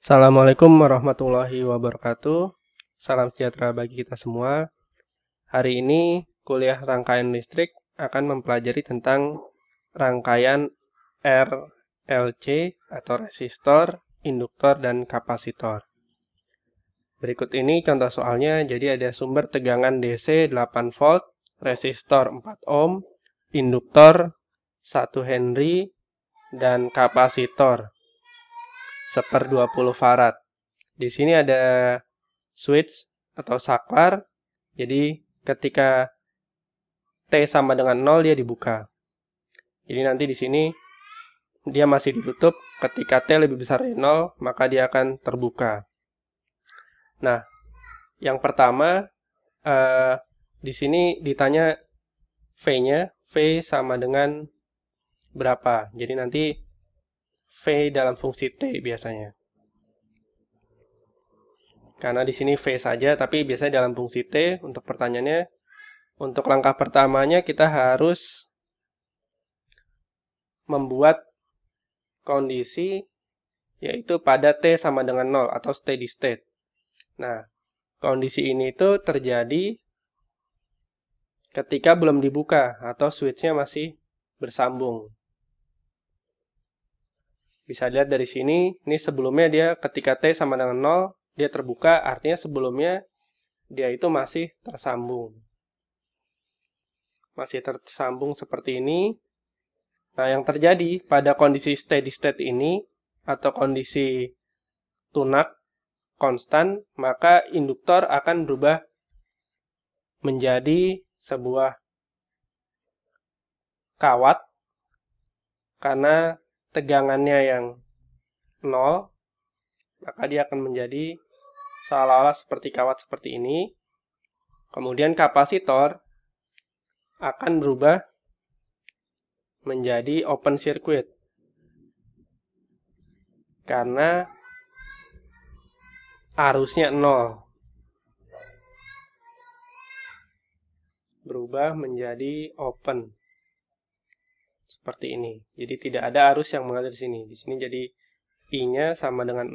Assalamualaikum warahmatullahi wabarakatuh. Salam sejahtera bagi kita semua. Hari ini kuliah rangkaian listrik akan mempelajari tentang rangkaian RLC atau resistor, induktor, dan kapasitor. Berikut ini contoh soalnya, jadi ada sumber tegangan DC 8 volt, resistor 4 ohm, induktor 1 Henry, dan kapasitor seper 20 farad. Di sini ada switch atau saklar, jadi ketika T sama dengan 0 dia dibuka. Jadi nanti di sini dia masih ditutup, ketika T lebih besar dari 0 maka dia akan terbuka. Nah, yang pertama eh, di sini ditanya V-nya, V sama dengan berapa. Jadi nanti V dalam fungsi T biasanya. Karena di sini V saja, tapi biasanya dalam fungsi T untuk pertanyaannya, untuk langkah pertamanya kita harus membuat kondisi yaitu pada T sama dengan 0 atau steady state. Nah, kondisi ini itu terjadi ketika belum dibuka atau switchnya masih bersambung. Bisa lihat dari sini, ini sebelumnya dia ketika T sama dengan 0, dia terbuka, artinya sebelumnya dia itu masih tersambung. Masih tersambung seperti ini. Nah, yang terjadi pada kondisi steady state ini, atau kondisi tunak konstan, maka induktor akan berubah menjadi sebuah kawat karena tegangannya yang nol, maka dia akan menjadi seolah-olah seperti kawat seperti ini. Kemudian kapasitor akan berubah menjadi open circuit. Karena arusnya nol. Berubah menjadi open seperti ini. Jadi tidak ada arus yang mengalir di sini. Di sini jadi I-nya sama dengan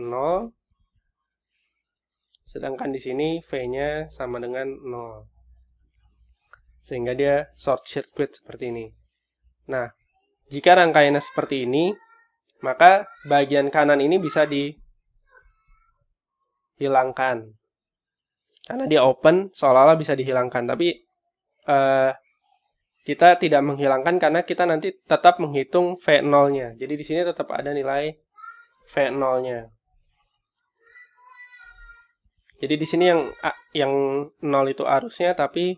0. Sedangkan di sini V-nya sama dengan 0. Sehingga dia short circuit seperti ini. Nah, jika rangkaiannya seperti ini, maka bagian kanan ini bisa dihilangkan. Karena dia open, seolah-olah bisa dihilangkan. Tapi eh, kita tidak menghilangkan karena kita nanti tetap menghitung V0-nya. Jadi di sini tetap ada nilai V0-nya. Jadi di sini yang yang 0 itu arusnya tapi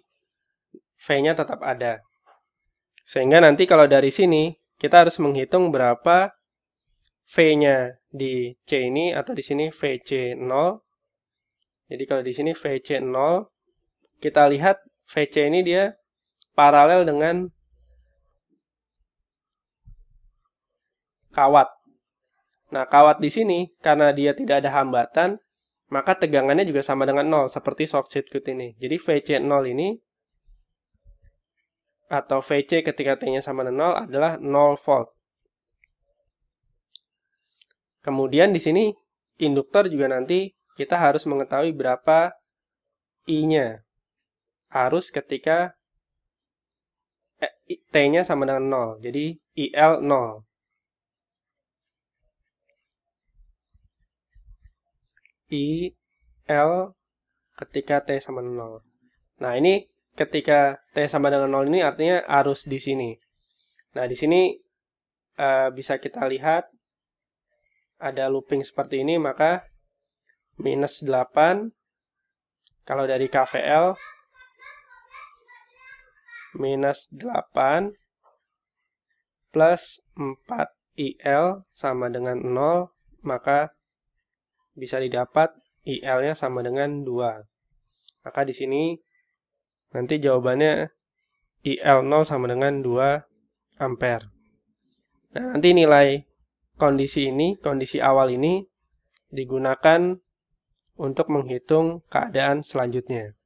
V-nya tetap ada. Sehingga nanti kalau dari sini kita harus menghitung berapa V-nya di C ini atau di sini VC0. Jadi kalau di sini VC0 kita lihat VC ini dia paralel dengan kawat. Nah, kawat di sini karena dia tidak ada hambatan, maka tegangannya juga sama dengan 0 seperti short circuit ini. Jadi VC0 ini atau VC ketika T-nya sama dengan 0 adalah 0 volt. Kemudian di sini induktor juga nanti kita harus mengetahui berapa I-nya arus ketika Eh, T-nya sama dengan 0. Jadi IL 0. I L ketika T sama 0. Nah, ini ketika T sama dengan 0 ini artinya arus di sini. Nah, di sini uh, bisa kita lihat ada looping seperti ini, maka minus 8 kalau dari KVL minus 8 plus 4 IL sama dengan 0, maka bisa didapat IL-nya sama dengan 2. Maka di sini nanti jawabannya IL 0 sama dengan 2 ampere. Nah, nanti nilai kondisi ini, kondisi awal ini digunakan untuk menghitung keadaan selanjutnya.